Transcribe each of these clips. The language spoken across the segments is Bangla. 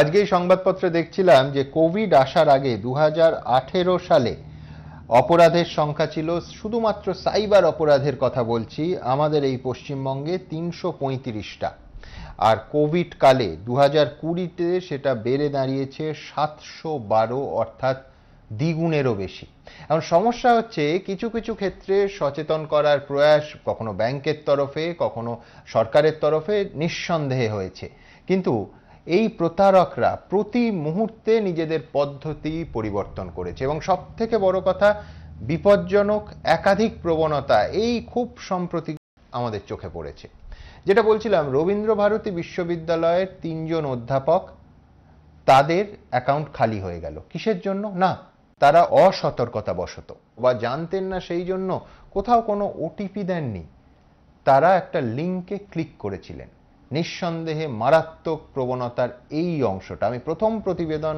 আজকে এই সংবাদপত্রে দেখছিলাম যে কোভিড আসার আগে দু সালে অপরাধের সংখ্যা ছিল শুধুমাত্র সাইবার অপরাধের কথা বলছি আমাদের এই পশ্চিমবঙ্গে তিনশো পঁয়ত্রিশটা আর কোভিড কালে দু হাজার কুড়িতে সেটা বেড়ে দাঁড়িয়েছে সাতশো বারো অর্থাৎ দ্বিগুণেরও বেশি এখন সমস্যা হচ্ছে কিছু কিছু ক্ষেত্রে সচেতন করার প্রয়াস কখনো ব্যাংকের তরফে কখনো সরকারের তরফে নিঃসন্দেহে হয়েছে কিন্তু এই প্রতারকরা প্রতি মুহূর্তে নিজেদের পদ্ধতি পরিবর্তন করেছে এবং সব থেকে বড় কথা বিপজ্জনক একাধিক প্রবণতা এই খুব সম্প্রতি আমাদের চোখে পড়েছে যেটা বলছিলাম রবীন্দ্রভারতী বিশ্ববিদ্যালয়ের তিনজন অধ্যাপক তাদের অ্যাকাউন্ট খালি হয়ে গেল কিসের জন্য না তারা অসতর্কতা বশত বা জানতেন না সেই জন্য কোথাও কোনো ওটিপি দেননি তারা একটা লিঙ্কে ক্লিক করেছিলেন নিঃসন্দেহে মারাত্মক প্রবণতার এই অংশটা আমি প্রথম প্রতিবেদন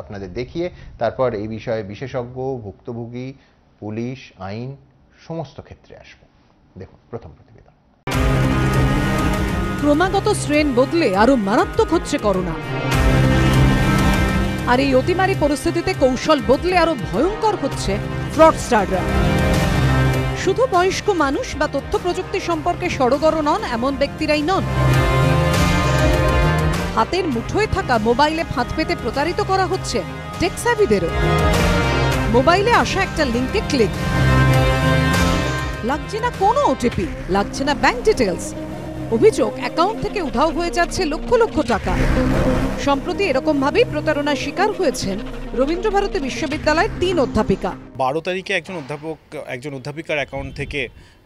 আপনাদের দেখিয়ে তারপর এই বিষয়ে বিশেষজ্ঞ ভুক্তভোগী পুলিশ আইন সমস্ত ক্ষেত্রে আসব দেখুন প্রথম প্রতিবেদন ক্রমাগত শ্রেণ বদলে আরো মারাত্মক হচ্ছে করোনা আর এই অতিমারী পরিস্থিতিতে কৌশল বদলে আরো ভয়ঙ্কর হচ্ছে ফ্রড স্টার্টার শুধু বয়স্ক মানুষ বা তথ্য প্রযুক্তি সম্পর্কে সরগর নন এমন ব্যক্তিরাই নন হাতের মুঠোয় থাকা মোবাইলে ফাঁদ পেতে প্রতারিত করা হচ্ছে টেক্সাভিদেরও মোবাইলে আসা একটা লিঙ্কে ক্লিক লাগছে না কোনো ওটিপি লাগছে না ব্যাংক ডিটেলস অভিযোগ অ্যাকাউন্ট থেকে উধাও হয়ে যাচ্ছে লক্ষ লক্ষ টাকা সম্প্রতি এরকমভাবেই প্রতারণার শিকার হয়েছেন রবীন্দ্রভারতী বিশ্ববিদ্যালয়ের তিন অধ্যাপিকা বারো তারিখে একজন অধ্যাপক একজন অধ্যাপিকার অ্যাকাউন্ট থেকে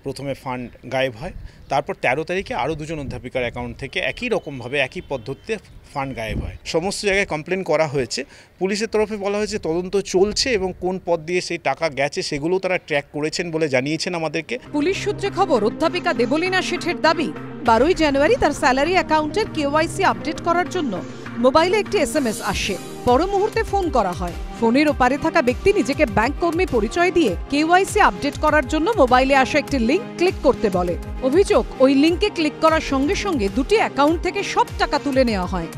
প্রথমে ফান্ড গায়েব হয় তারপর ১৩ তারিখে আরও দুজন অধ্যাপিকার অ্যাকাউন্ট থেকে একই রকমভাবে একই পদ্ধতিতে ফান্ড গায়েব হয় সমস্ত জায়গায় কমপ্লেন করা হয়েছে পুলিশের তরফে বলা হয়েছে তদন্ত চলছে এবং কোন পদ দিয়ে সেই টাকা গেছে সেগুলো তারা ট্র্যাক করেছেন বলে জানিয়েছেন আমাদেরকে পুলিশ সূত্রে খবর অধ্যাপিকা দেবলীনা শেঠের দাবি বারোই জানুয়ারি তার স্যালারি অ্যাকাউন্টের কেওয়াইসি আপডেট করার জন্য মোবাইলে একটি এস এম এস আসে পর মুহূর্তে ফোন করা হয় ফোনের ওপারে থাকা ব্যক্তি নিজেকে ব্যাংক কর্মী পরিচয় দিয়ে কেওয়াইসি আপডেট করার জন্য মোবাইলে আসা একটি লিঙ্ক ক্লিক করতে বলে অভিযোগ ওই লিঙ্কে ক্লিক করার সঙ্গে সঙ্গে দুটি অ্যাকাউন্ট থেকে সব টাকা তুলে নেওয়া হয়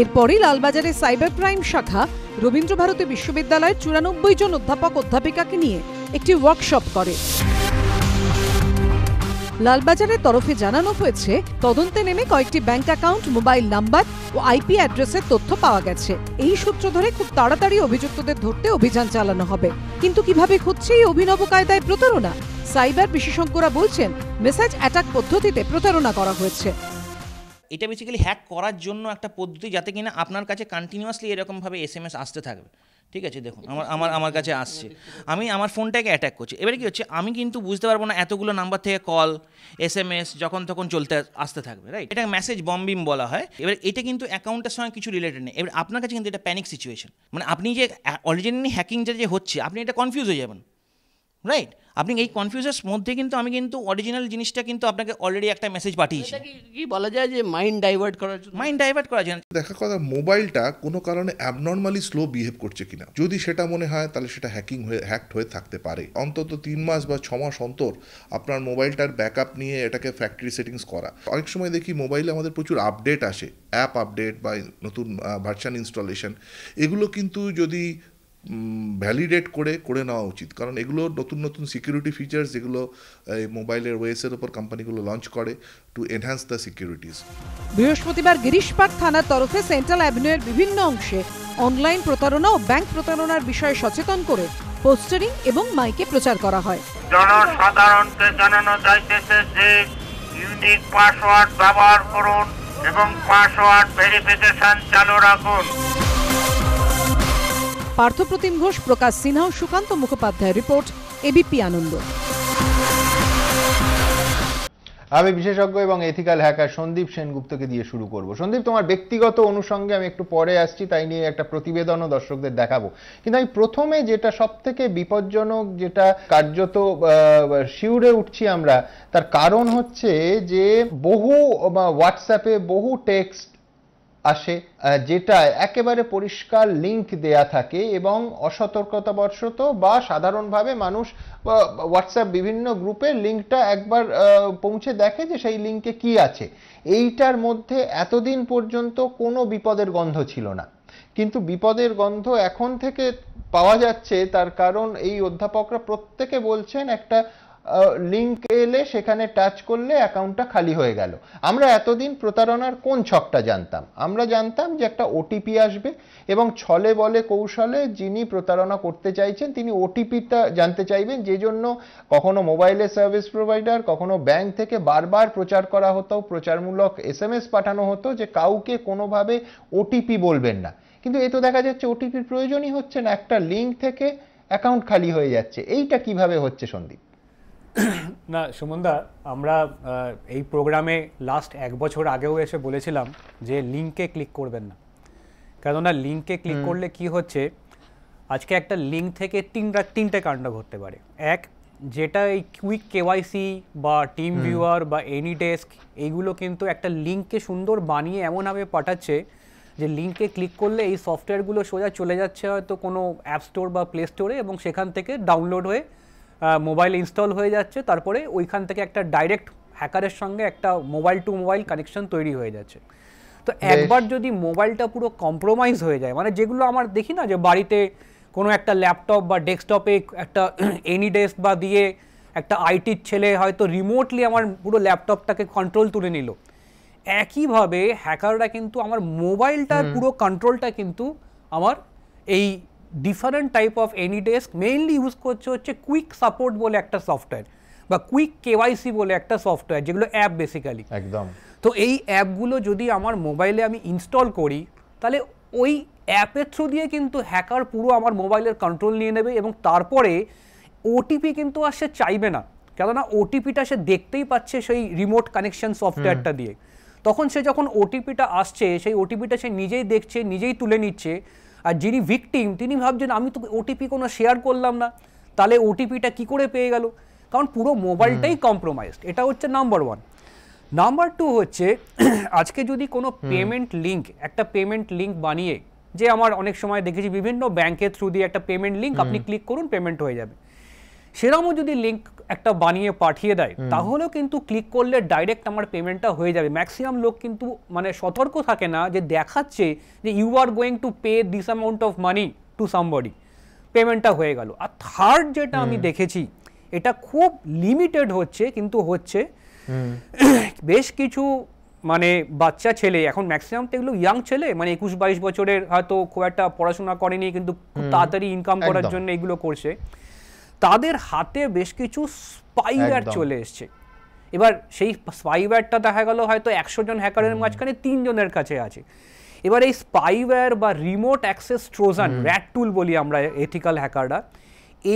এরপরই লালবাজারে সাইবার ক্রাইম শাখা রবীন্দ্র ভারতী বিশ্ববিদ্যালয়ের চুরানব্বই জন অধ্যাপক অধ্যাপিকাকে নিয়ে একটি ওয়ার্কশপ করে লালবাজারের তরফে জানানো হয়েছে তদন্তে নেমে কয়েকটি ব্যাংক অ্যাকাউন্ট মোবাইল নাম্বার ও আইপি অ্যাড্রেসের তথ্য পাওয়া গেছে এই সূত্র ধরে খুব তাড়াতাড়ি অভিযুক্তদের ধরতে অভিযান চালানো হবে কিন্তু কিভাবে খুঁজছে এই অভিনব কায়দায় প্রতারণা সাইবার বিশেষজ্ঞরা বলছেন মেসেজ অ্যাটাক পদ্ধতিতে প্রতারণা করা হয়েছে এটা বেসিক্যালি হ্যাক করার জন্য একটা পদ্ধতি যাতে কিনা আপনার কাছে কন্টিনিউয়াসলি এরকমভাবে এস এম এস আসতে থাকবে ঠিক আছে দেখুন আমার আমার আমার কাছে আসছে আমি আমার ফোনটাকে অ্যাট্যাক করছি এবারে কি হচ্ছে আমি কিন্তু বুঝতে পারবো না এতগুলো নাম্বার থেকে কল এস এম এস যখন তখন চলতে আসতে থাকবে রাইট এটা মেসেজ বম্বিম বলা হয় এবার এটা কিন্তু অ্যাকাউন্টের সঙ্গে কিছু রিলেটেড নেই এবার আপনার কাছে কিন্তু এটা প্যানিক সিচুয়েশন মানে আপনি যে অরিজিনালি হ্যাকিংটা যে হচ্ছে আপনি এটা কনফিউজ হয়ে যাবেন রাইট আপনি এই কনফিউজের মধ্যে কিন্তু আমি কিন্তু অরিজিনাল জিনিসটা কিন্তু আপনাকে অলরেডি একটা মেসেজ পাঠিয়েছি কি বলা যায় যে মাইন্ড ডাইভার্ট করার জন্য মাইন্ড ডাইভার্ট করার জন্য দেখা কথা মোবাইলটা কোনো কারণে অ্যাবনর্মালি স্লো বিহেভ করছে কিনা যদি সেটা মনে হয় তাহলে সেটা হ্যাকিং হয়ে হ্যাকড হয়ে থাকতে পারে অন্তত তিন মাস বা ছ মাস অন্তর আপনার মোবাইলটার ব্যাকআপ নিয়ে এটাকে ফ্যাক্টরি সেটিংস করা অনেক সময় দেখি মোবাইলে আমাদের প্রচুর আপডেট আসে অ্যাপ আপডেট বা নতুন ভার্সান ইনস্টলেশন এগুলো কিন্তু যদি ভ্যালিডেট করে করে নেওয়া উচিত কারণ এগুলো নতুন নতুন সিকিউরিটি ফিচার্স যেগুলো এই মোবাইলের ওয়েসের ওপর কোম্পানিগুলো লঞ্চ করে টু এনহ্যান্স দ্য সিকিউরিটিস বৃহস্পতিবার গিরিশপাট থানার তরফে সেন্ট্রাল অ্যাভিনিউয়ের বিভিন্ন অংশে অনলাইন প্রতারণা ও ব্যাংক প্রতারণার বিষয়ে সচেতন করে পোস্টারিং এবং মাইকে প্রচার করা হয় জনসাধারণকে জানানো যাইতেছে যে ইউনিক পাসওয়ার্ড ব্যবহার করুন এবং পাসওয়ার্ড ভেরিফিকেশন চালু রাখুন পার্থপ্রতিম ঘোষ প্রকাশ সিনহা ও সুকান্ত মুখোপাধ্যায় রিপোর্ট এবিপি আনন্দ আমি বিশেষজ্ঞ এবং এথিক্যাল হ্যাকার সন্দীপ সেনগুপ্তকে দিয়ে শুরু করব সন্দীপ তোমার ব্যক্তিগত অনুষঙ্গে আমি একটু পরে আসছি তাই নিয়ে একটা প্রতিবেদনও দর্শকদের দেখাবো কিন্তু আমি প্রথমে যেটা সব থেকে বিপজ্জনক যেটা কার্যত শিউরে উঠছি আমরা তার কারণ হচ্ছে যে বহু হোয়াটসঅ্যাপে বহু টেক্সট আসে যেটায় একেবারে পরিষ্কার লিঙ্ক দেয়া থাকে এবং অসতর্কতাবশত বা সাধারণভাবে মানুষ হোয়াটসঅ্যাপ বিভিন্ন গ্রুপে লিঙ্কটা একবার পৌঁছে দেখে যে সেই লিঙ্কে কি আছে এইটার মধ্যে এতদিন পর্যন্ত কোনো বিপদের গন্ধ ছিল না কিন্তু বিপদের গন্ধ এখন থেকে পাওয়া যাচ্ছে তার কারণ এই অধ্যাপকরা প্রত্যেকে বলছেন একটা লিঙ্ক এলে সেখানে টাচ করলে অ্যাকাউন্টটা খালি হয়ে গেল আমরা এতদিন প্রতারণার কোন ছকটা জানতাম আমরা জানতাম যে একটা ওটিপি আসবে এবং ছলে বলে কৌশলে যিনি প্রতারণা করতে চাইছেন তিনি ওটিপিটা জানতে চাইবেন যে জন্য কখনো মোবাইলের সার্ভিস প্রোভাইডার কখনো ব্যাংক থেকে বারবার প্রচার করা হতো প্রচারমূলক এস এম এস পাঠানো হতো যে কাউকে কোনোভাবে ওটিপি বলবেন না কিন্তু এ তো দেখা যাচ্ছে ওটিপির প্রয়োজনই হচ্ছে না একটা লিঙ্ক থেকে অ্যাকাউন্ট খালি হয়ে যাচ্ছে এইটা কিভাবে হচ্ছে সন্দীপ না সুমনদা আমরা এই প্রোগ্রামে লাস্ট এক বছর আগেও এসে বলেছিলাম যে লিঙ্কে ক্লিক করবেন না কেননা লিঙ্কে ক্লিক করলে কি হচ্ছে আজকে একটা লিঙ্ক থেকে তিনটা তিনটে কাণ্ড ঘটতে পারে এক যেটা এই কুইক কেওয়াইসি বা টিম ভিউয়ার বা এনি ডেস্ক এইগুলো কিন্তু একটা লিঙ্ককে সুন্দর বানিয়ে এমনভাবে পাঠাচ্ছে যে লিঙ্কে ক্লিক করলে এই সফটওয়্যারগুলো সোজা চলে যাচ্ছে হয়তো কোনো অ্যাপ স্টোর বা প্লে স্টোরে এবং সেখান থেকে ডাউনলোড হয়ে মোবাইল ইনস্টল হয়ে যাচ্ছে তারপরে ওইখান থেকে একটা ডাইরেক্ট হ্যাকারের সঙ্গে একটা মোবাইল টু মোবাইল কানেকশন তৈরি হয়ে যাচ্ছে তো একবার যদি মোবাইলটা পুরো কম্প্রোমাইজ হয়ে যায় মানে যেগুলো আমার দেখি না যে বাড়িতে কোনো একটা ল্যাপটপ বা ডেস্কটপে একটা এনি ডেস্ক বা দিয়ে একটা আইটির ছেলে হয়তো রিমোটলি আমার পুরো ল্যাপটপটাকে কন্ট্রোল তুলে নিল একইভাবে হ্যাকাররা কিন্তু আমার মোবাইলটার পুরো কন্ট্রোলটা কিন্তু আমার এই different type of AnyDesk mainly use করছে হচ্ছে কুইক সাপোর্ট বলে একটা সফটওয়্যার বা কুইক কেওয়াইসি বলে একটা সফটওয়্যার যেগুলো অ্যাপ বেসিক্যালি একদম তো এই অ্যাপগুলো যদি আমার মোবাইলে আমি ইনস্টল করি তাহলে ওই অ্যাপের থ্রু দিয়ে কিন্তু হ্যাকার পুরো আমার মোবাইলের কন্ট্রোল নিয়ে নেবে এবং তারপরে ওটিপি কিন্তু আর সে চাইবে না কেননা ওটিপিটা সে দেখতেই পাচ্ছে সেই রিমোট কানেকশন সফটওয়্যারটা দিয়ে তখন সে যখন ওটিপিটা আসছে সেই ওটিপিটা সে নিজেই দেখছে নিজেই তুলে নিচ্ছে আর যিনি ভিকটিম তিনি ভাবছেন আমি তো ওটিপি কোনো শেয়ার করলাম না তাহলে ওটিপিটা কি করে পেয়ে গেল কারণ পুরো মোবাইলটাই কম্প্রোমাইজড এটা হচ্ছে নাম্বার ওয়ান নাম্বার টু হচ্ছে আজকে যদি কোনো পেমেন্ট লিঙ্ক একটা পেমেন্ট লিঙ্ক বানিয়ে যে আমার অনেক সময় দেখেছি বিভিন্ন ব্যাংকের থ্রু দিয়ে একটা পেমেন্ট লিঙ্ক আপনি ক্লিক করুন পেমেন্ট হয়ে যাবে সেরকমও যদি লিঙ্ক একটা বানিয়ে পাঠিয়ে দেয় তাহলেও কিন্তু ক্লিক করলে ডাইরেক্ট আমার পেমেন্টটা হয়ে যাবে ম্যাক্সিমাম লোক কিন্তু মানে সতর্ক থাকে না যে দেখাচ্ছে যে you are going to pay this amount of money to somebody পেমেন্টটা হয়ে গেল আর থার্ড যেটা আমি দেখেছি এটা খুব লিমিটেড হচ্ছে কিন্তু হচ্ছে বেশ কিছু মানে বাচ্চা ছেলে এখন ম্যাক্সিমাম তো এগুলো ইয়াং ছেলে মানে একুশ বাইশ বছরের হয়তো খুব একটা পড়াশোনা করেনি কিন্তু তাড়াতাড়ি ইনকাম করার জন্য এগুলো করছে তাদের হাতে বেশ কিছু স্পাইওয়্যার চলে এসছে এবার সেই স্পাইওয়্যারটা দেখা গেল হয়তো একশো জন হ্যাকারের মাঝখানে তিনজনের কাছে আছে এবার এই স্পাইওয়্যার বা remote access trojan RAT tool বলি আমরা এথিক্যাল হ্যাকাররা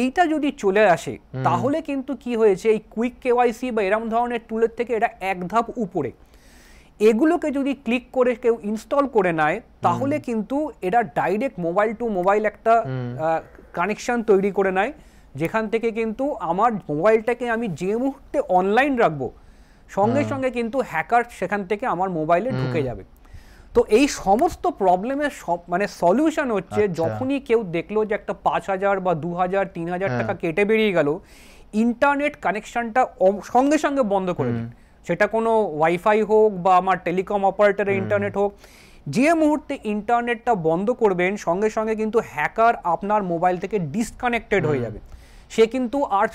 এইটা যদি চলে আসে তাহলে কিন্তু কি হয়েছে এই কুইক কেওয়াইসি বা এরম ধরনের টুলের থেকে এটা এক ধাপ উপরে এগুলোকে যদি ক্লিক করে কেউ ইনস্টল করে নেয় তাহলে কিন্তু এটা ডাইরেক্ট মোবাইল টু মোবাইল একটা কানেকশন তৈরি করে নেয় যেখান থেকে কিন্তু আমার মোবাইলটাকে আমি যে মুহূর্তে অনলাইন রাখবো সঙ্গে সঙ্গে কিন্তু হ্যাকার সেখান থেকে আমার মোবাইলে ঢুকে যাবে তো এই সমস্ত প্রবলেমের মানে সলিউশন হচ্ছে আচ্ছা। যখনই কেউ দেখলো যে একটা পাঁচ হাজার বা দু হাজার তিন হাজার হ্যাঁ। টাকা কেটে বেরিয়ে গেল ইন্টারনেট কানেকশনটা সঙ্গে সঙ্গে বন্ধ করে দিন সেটা কোনো ওয়াইফাই হোক বা আমার টেলিকম অপারেটারের ইন্টারনেট হোক যে মুহূর্তে ইন্টারনেটটা বন্ধ করবেন সঙ্গে সঙ্গে কিন্তু হ্যাকার আপনার মোবাইল থেকে ডিসকানেক্টেড হয়ে যাবে সে কিন্তু আর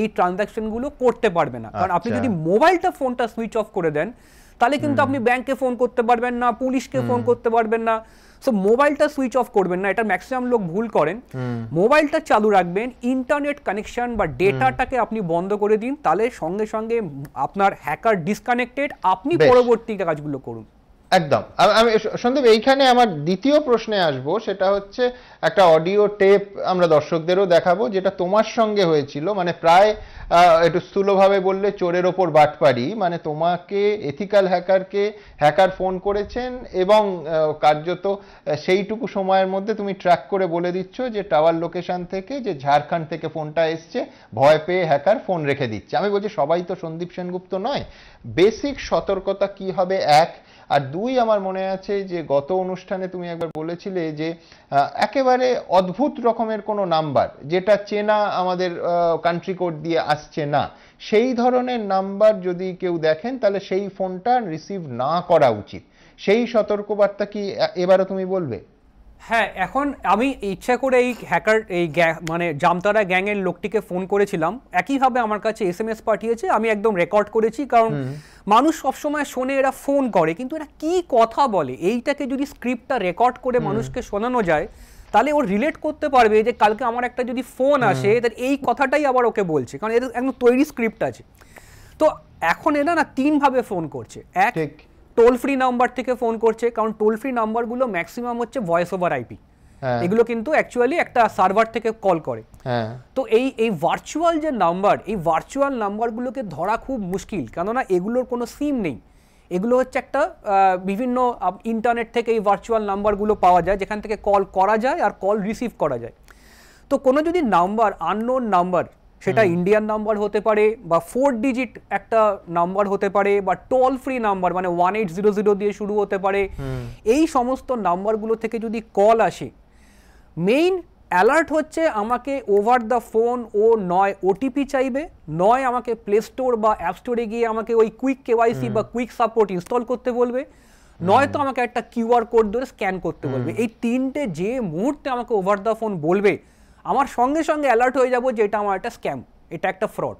এই ট্রানজ্যাকশনগুলো করতে পারবে না কারণ আপনি আচ্ছা। যদি মোবাইলটা ফোনটা সুইচ অফ করে দেন তাহলে কিন্তু আপনি ব্যাংকে ফোন করতে পারবেন না পুলিশকে ফোন করতে পারবেন না সো মোবাইলটা সুইচ অফ করবেন না এটা ম্যাক্সিমাম লোক ভুল করেন মোবাইলটা চালু রাখবেন ইন্টারনেট কানেকশন বা ডেটাটাকে আপনি বন্ধ করে দিন তাহলে সঙ্গে সঙ্গে আপনার হ্যাকার ডিসকানেক্টেড আপনি পরবর্তী কাজগুলো করুন একদম আমি সন্দীপ এইখানে আমার দ্বিতীয় প্রশ্নে আসব সেটা হচ্ছে একটা অডিও টেপ আমরা দর্শকদেরও দেখাবো যেটা তোমার সঙ্গে হয়েছিল মানে প্রায় একটু স্থূলভাবে বললে চোরের ওপর বাটপারি মানে তোমাকে এথিক্যাল হ্যাকারকে হ্যাকার ফোন করেছেন এবং কার্যত সেইটুকু সময়ের মধ্যে তুমি ট্র্যাক করে বলে দিচ্ছ যে টাওয়ার লোকেশন থেকে যে ঝাড়খণ্ড থেকে ফোনটা এসছে ভয় পেয়ে হ্যাকার ফোন রেখে দিচ্ছে আমি বলছি সবাই তো সন্দীপ সেনগুপ্ত নয় বেসিক সতর্কতা কি হবে এক আর দুই আমার মনে আছে যে গত অনুষ্ঠানে তুমি একবার বলেছিলে যে একেবারে অদ্ভুত রকমের কোনো নাম্বার যেটা চেনা আমাদের কান্ট্রি কোড দিয়ে আসছে না সেই ধরনের নাম্বার যদি কেউ দেখেন তাহলে সেই ফোনটা রিসিভ না করা উচিত সেই সতর্কবার্তা কি এবারও তুমি বলবে হ্যাঁ এখন আমি ইচ্ছা করে এই হ্যাকার এই মানে জামতারা গ্যাংয়ের লোকটিকে ফোন করেছিলাম একইভাবে আমার কাছে এস এম এস পাঠিয়েছে আমি একদম রেকর্ড করেছি কারণ মানুষ সবসময় শোনে এরা ফোন করে কিন্তু এরা কি কথা বলে এইটাকে যদি স্ক্রিপ্টটা রেকর্ড করে মানুষকে শোনানো যায় তাহলে ও রিলেট করতে পারবে যে কালকে আমার একটা যদি ফোন আসে তাহলে এই কথাটাই আবার ওকে বলছে কারণ এদের একদম তৈরি স্ক্রিপ্ট আছে তো এখন এরা না তিনভাবে ফোন করছে এক টোল ফ্রি নাম্বার থেকে ফোন করছে কারণ টোল ফ্রি নাম্বারগুলো ম্যাক্সিমাম হচ্ছে ভয়েস ওভার আইপি এগুলো কিন্তু অ্যাকচুয়ালি একটা সার্ভার থেকে কল করে হ্যাঁ। তো এই এই ভার্চুয়াল যে নাম্বার এই ভার্চুয়াল নাম্বারগুলোকে ধরা খুব মুশকিল কেননা এগুলোর কোনো সিম নেই এগুলো হচ্ছে একটা বিভিন্ন ইন্টারনেট থেকে এই ভার্চুয়াল নাম্বারগুলো পাওয়া যায় যেখান থেকে কল করা যায় আর কল রিসিভ করা যায় তো কোনো যদি নাম্বার আননোন নাম্বার সেটা ইন্ডিয়ান নাম্বার হতে পারে বা ফোর ডিজিট একটা নাম্বার হতে পারে বা টোল ফ্রি নাম্বার মানে ওয়ান এইট জিরো জিরো দিয়ে শুরু হতে পারে এই সমস্ত নাম্বারগুলো থেকে যদি কল আসে মেইন অ্যালার্ট হচ্ছে আমাকে ওভার দ্য ফোন ও নয় ওটিপি চাইবে নয় আমাকে প্লে স্টোর বা অ্যাপ স্টোরে গিয়ে আমাকে ওই কুইক কেওয়াইসি বা কুইক সাপোর্ট ইনস্টল করতে বলবে নয়তো আমাকে একটা কিউআর কোড ধরে স্ক্যান করতে বলবে এই তিনটে যে মুহূর্তে আমাকে ওভার দ্য ফোন বলবে আমার সঙ্গে সঙ্গে অ্যালার্ট হয়ে যাব যে এটা আমার একটা স্ক্যাম এটা একটা ফ্রড